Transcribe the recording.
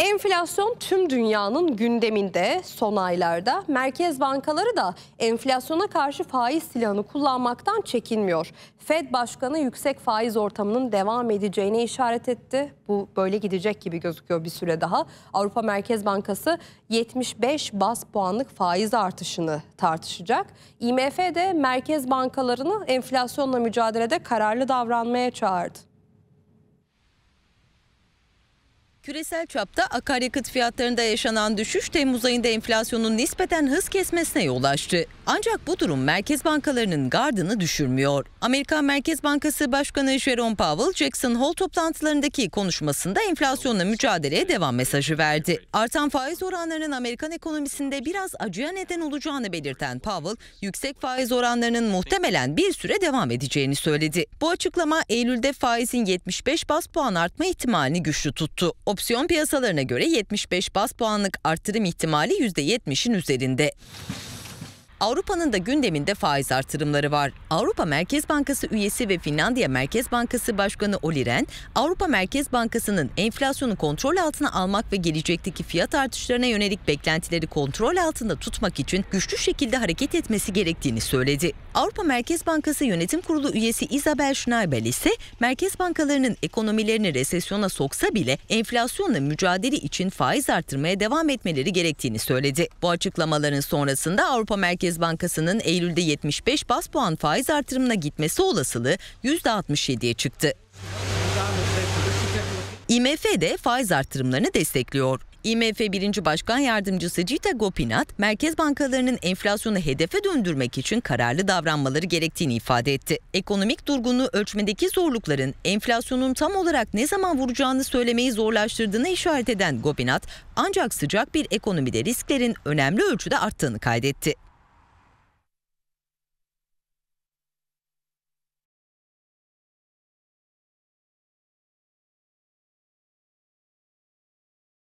Enflasyon tüm dünyanın gündeminde son aylarda. Merkez bankaları da enflasyona karşı faiz silahını kullanmaktan çekinmiyor. Fed Başkanı yüksek faiz ortamının devam edeceğine işaret etti. Bu böyle gidecek gibi gözüküyor bir süre daha. Avrupa Merkez Bankası 75 bas puanlık faiz artışını tartışacak. IMF de merkez bankalarını enflasyonla mücadelede kararlı davranmaya çağırdı. Küresel çapta akaryakıt fiyatlarında yaşanan düşüş Temmuz ayında enflasyonun nispeten hız kesmesine yol açtı. Ancak bu durum merkez bankalarının gardını düşürmüyor. Amerika Merkez Bankası Başkanı Jerome Powell, Jackson Hole toplantılarındaki konuşmasında enflasyonla mücadeleye devam mesajı verdi. Artan faiz oranlarının Amerikan ekonomisinde biraz acıya neden olacağını belirten Powell, yüksek faiz oranlarının muhtemelen bir süre devam edeceğini söyledi. Bu açıklama Eylül'de faizin 75 bas puan artma ihtimalini güçlü tuttu. Opsiyon piyasalarına göre 75 bas puanlık artırım ihtimali %70'in üzerinde. Avrupa'nın da gündeminde faiz artırımları var. Avrupa Merkez Bankası üyesi ve Finlandiya Merkez Bankası Başkanı Oli Rehn, Avrupa Merkez Bankası'nın enflasyonu kontrol altına almak ve gelecekteki fiyat artışlarına yönelik beklentileri kontrol altında tutmak için güçlü şekilde hareket etmesi gerektiğini söyledi. Avrupa Merkez Bankası Yönetim Kurulu üyesi Isabel Schnabel ise merkez bankalarının ekonomilerini resesyona soksa bile enflasyonla mücadele için faiz artırmaya devam etmeleri gerektiğini söyledi. Bu açıklamaların sonrasında Avrupa Merkez Merkez Bankası'nın Eylül'de 75 bas puan faiz artırımına gitmesi olasılığı %67'ye çıktı. IMF de faiz artırımlarını destekliyor. IMF Birinci Başkan Yardımcısı Cita Gopinath, merkez bankalarının enflasyonu hedefe döndürmek için kararlı davranmaları gerektiğini ifade etti. Ekonomik durgunluğu ölçmedeki zorlukların enflasyonun tam olarak ne zaman vuracağını söylemeyi zorlaştırdığını işaret eden Gopinath, ancak sıcak bir ekonomide risklerin önemli ölçüde arttığını kaydetti.